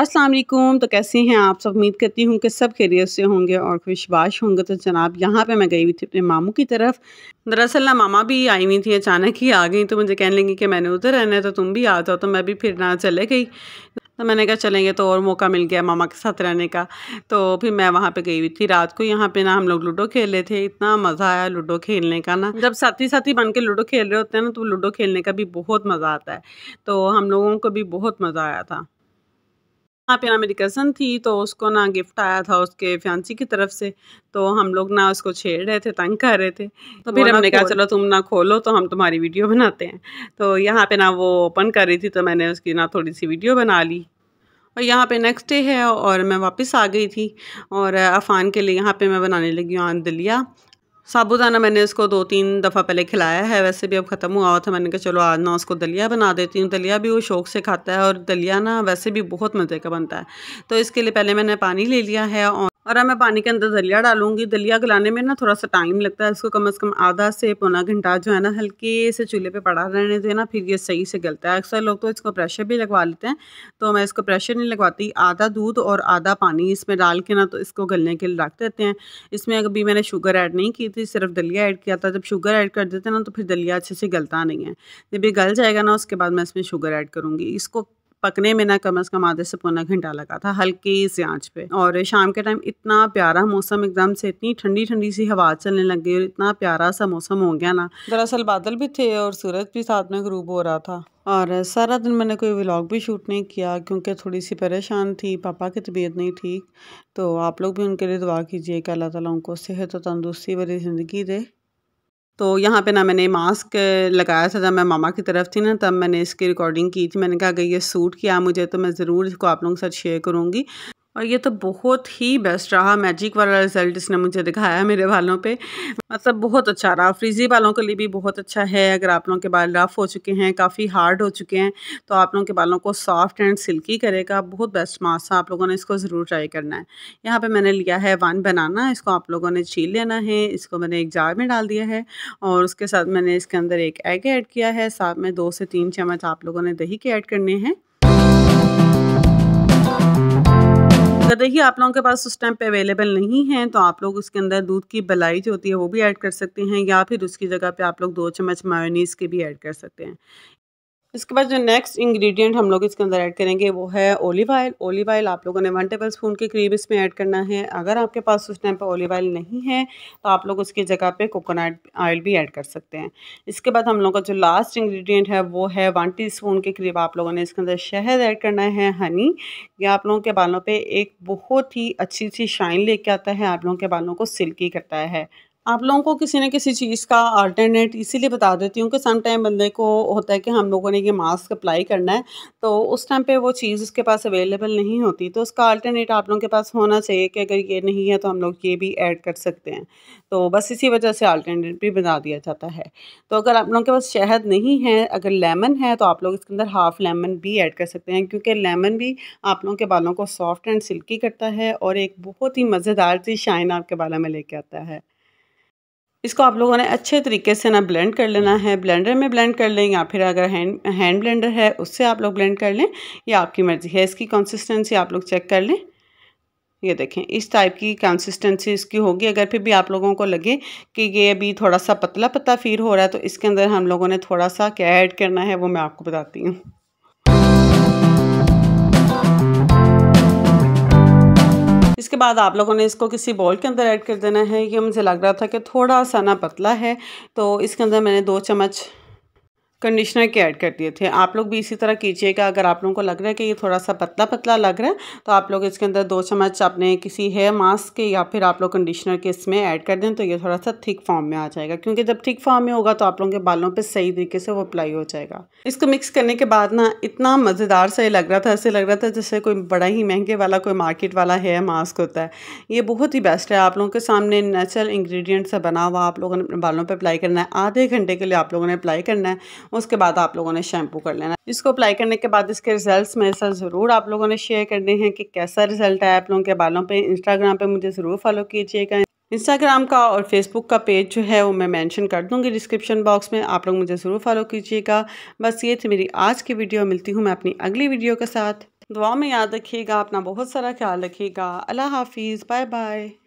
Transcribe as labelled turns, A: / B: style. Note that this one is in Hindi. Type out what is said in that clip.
A: अस्सलाम वालेकुम तो कैसे हैं आप सब उम्मीद करती हूँ कि सब खैरियत से होंगे और खुशबाश होंगे तो जनाब यहाँ पे मैं गई हुई थी अपने मामू की तरफ दरअसल ना मामा भी आई हुई थी अचानक ही आ गई तो मुझे कहने लगी कि मैंने उधर रहना है तो तुम भी आ जाओ तो मैं भी फिर ना चले गई तो मैंने कहा चलेंगे तो और मौका मिल गया मामा के साथ रहने का तो फिर मैं वहाँ पे गई हुई थी रात को यहाँ पे ना हम लोग लूडो खेल रहे थे इतना मज़ा आया लूडो खेलने का ना जब साथी साथी बन के लूडो खेल रहे होते हैं ना तो लूडो खेलने का भी बहुत मज़ा आता है तो हम लोगों को भी बहुत मज़ा आया था वहाँ पे ना मेरी कज़न थी तो उसको ना गिफ्ट आया था उसके फ्यांसी की तरफ से तो हम लोग ना उसको छेड़ रहे थे तंग कर रहे थे
B: तो फिर हमने कहा चलो
A: तुम ना खोलो तो हम तुम्हारी वीडियो बनाते हैं तो यहाँ पे ना वो ओपन कर रही थी तो मैंने उसकी ना थोड़ी सी वीडियो बना ली और यहाँ पे नेक्स्ट डे है और मैं वापस आ गई थी और अफ़ान के लिए यहाँ पे मैं बनाने लगी हूँ आंदलिया साबुदाना मैंने इसको दो तीन दफ़ा पहले खिलाया है वैसे भी अब ख़त्म हुआ हुआ था मैंने कहा चलो आज ना उसको दलिया बना देती हूँ दलिया भी वो शौक से खाता है और दलिया ना वैसे भी बहुत मज़े का बनता है तो इसके लिए पहले मैंने पानी ले लिया है और और मैं पानी के अंदर दलिया डालूंगी दलिया गलाने में ना थोड़ा सा टाइम लगता है इसको कम से कम आधा से पौना घंटा जो है ना हल्के से चूल्हे पे पड़ा रहने देना फिर ये सही से गलता है अक्सर लोग तो इसको प्रेशर भी लगवा लेते हैं तो मैं इसको प्रेशर नहीं लगवाती आधा दूध और आधा पानी इसमें डाल के ना तो इसको गलने के लिए रख देते हैं इसमें अभी मैंने शुगर ऐड नहीं की थी तो सिर्फ दलिया ऐड किया था जब शुगर ऐड कर देते ना तो फिर दलिया अच्छे से गलता नहीं है जब ये गल जाएगा ना उसके बाद मैं इसमें शुगर ऐड करूँगी इसको पकने में ना कम अज़ कम आधे से पौना घंटा लगा था हल्की सी आँच पे और शाम के टाइम इतना प्यारा मौसम एकदम से इतनी ठंडी ठंडी सी हवा चलने लग गई और इतना प्यारा सा मौसम हो गया ना दरअसल बादल भी थे और सूरज भी साथ में ग्रूब हो रहा था और सारा दिन मैंने कोई व्लॉग भी शूट नहीं किया क्योंकि थोड़ी सी परेशान थी पापा की तबीयत नहीं ठीक तो आप लोग भी उनके लिए दुआ कीजिए कि अल्लाह ताला उनको सेहत और तंदुरुस्ती वाली ज़िंदगी दे तो यहाँ पे ना मैंने मास्क लगाया था जब मैं मामा की तरफ थी ना तब मैंने इसकी रिकॉर्डिंग की थी मैंने कहा अगर ये सूट किया मुझे तो मैं ज़रूर इसको आप लोगों के साथ शेयर करूँगी और ये तो बहुत ही बेस्ट रहा मैजिक वाला रिजल्ट इसने मुझे दिखाया मेरे बालों पे मतलब बहुत अच्छा रहा फ्रीजी बालों के लिए भी बहुत अच्छा है अगर आप लोगों के बाल रफ़ हो चुके हैं काफ़ी हार्ड हो चुके हैं तो आप लोगों के बालों को सॉफ्ट एंड सिल्की करेगा बहुत बेस्ट मास्क आप लोगों ने इसको ज़रूर ट्राई करना है यहाँ पर मैंने लिया है वन बनाना इसको आप लोगों ने छील लेना है इसको मैंने एक जार में डाल दिया है और उसके साथ मैंने इसके अंदर एक एग ऐड किया है साथ में दो से तीन चम्मच आप लोगों ने दही के ऐड करने हैं अगर तो देखिए आप लोगों के पास उस टाइम पे अवेलेबल नहीं है तो आप लोग उसके अंदर दूध की बलाई जो होती है वो भी ऐड कर सकते हैं या फिर उसकी जगह पे आप लोग दो चम्मच मायोनीज़ के भी ऐड कर सकते हैं इसके बाद जो नेक्स्ट इंग्रेडिएंट हम लोग इसके अंदर ऐड करेंगे वो है ओलिव ऑयल ओलिव ऑयल आप लोगों ने वन टेबल स्पून के करीब इसमें ऐड करना है अगर आपके पास उस टाइम पर ओलिव ऑयल नहीं है तो आप लोग उसकी जगह पे कोकोनट ऑयल भी ऐड कर सकते हैं इसके बाद हम लोग का जो लास्ट इंग्रेडिएंट है वो है वन टी के करीब आप लोगों ने इसके अंदर शहद ऐड करना है हनी यह आप लोगों के बालों पर एक बहुत ही अच्छी सी शाइन लेके आता है आप लोगों के बालों को सिल्की करता है आप लोगों को किसी न किसी चीज़ का अल्टरनेट इसीलिए बता देती हूँ कि सम टाइम बंदे को होता है कि हम लोगों ने ये मास्क अप्लाई करना है तो उस टाइम पे वो चीज़ उसके पास अवेलेबल नहीं होती तो उसका अल्टरनेट आप लोगों के पास होना चाहिए कि अगर ये नहीं है तो हम लोग ये भी ऐड कर सकते हैं तो बस इसी वजह से अल्टरनेट भी बना दिया जाता है तो अगर आप लोगों के पास शहद नहीं है अगर लेमन है तो आप लोग इसके अंदर हाफ़ लेमन भी ऐड कर सकते हैं क्योंकि लेमन भी आप लोगों के बालों को सॉफ्ट एंड सिल्की करता है और एक बहुत ही मज़ेदार सी शाइन आपके बालों में लेके आता है इसको आप लोगों ने अच्छे तरीके से ना ब्लेंड कर लेना है ब्लेंडर में ब्लेंड कर लें या फिर अगर हैंड हैंड ब्लेंडर है उससे आप लोग ब्लेंड कर लें या आपकी मर्ज़ी है इसकी कंसिस्टेंसी आप लोग चेक कर लें ये देखें इस टाइप की कंसिस्टेंसी इसकी होगी अगर फिर भी आप लोगों को लगे कि ये अभी थोड़ा सा पतला पत्ता फील हो रहा है तो इसके अंदर हम लोगों ने थोड़ा सा क्या ऐड करना है वो मैं आपको बताती हूँ इसके बाद आप लोगों ने इसको किसी बॉल के अंदर ऐड कर देना है ये मुझे लग रहा था कि थोड़ा सा ना पतला है तो इसके अंदर मैंने दो चम्मच कंडीशनर के ऐड कर दिए थे आप लोग भी इसी तरह कीजिएगा अगर आप लोगों को लग रहा है कि ये थोड़ा सा पतला पतला लग रहा है तो आप लोग इसके अंदर दो चम्मच अपने किसी हेयर मास्क के या फिर आप लोग कंडीशनर के इसमें ऐड कर दें तो ये थोड़ा सा थिक फॉर्म में आ जाएगा क्योंकि जब थिक फॉर्म में होगा तो आप लोगों के बालों पर सही तरीके से वो अप्लाई हो जाएगा इसको मिक्स करने के बाद ना इतना मज़ेदार सा ये लग रहा था ऐसे लग रहा था जैसे कोई बड़ा ही महंगे वाला कोई मार्केट वाला हेयर मास्क होता है ये बहुत ही बेस्ट है आप लोगों के सामने नेचुरल इंग्रेडिएंट से बना हुआ आप लोगों ने अपने बालों पर अप्लाई करना है आधे घंटे के लिए आप लोगों ने अप्लाई करना है उसके बाद आप लोगों ने शैम्पू कर लेना इसको अप्लाई करने के बाद इसके रिजल्ट्स मेरे साथ ज़रूर आप लोगों ने शेयर करने हैं कि कैसा रिजल्ट आया आप लोगों के बालों पे इंस्टाग्राम पे मुझे ज़रूर फॉलो कीजिएगा इंस्टाग्राम का और फेसबुक का पेज जो है वो मैं मेंशन कर दूंगी डिस्क्रिप्शन बॉक्स में आप लोग मुझे ज़रूर फॉलो कीजिएगा बस ये थी मेरी आज की वीडियो मिलती हूँ मैं अपनी अगली वीडियो के साथ दुआ में याद रखिएगा अपना बहुत सारा ख्याल रखिएगा अल्लाह हाफिज़ बाय बाय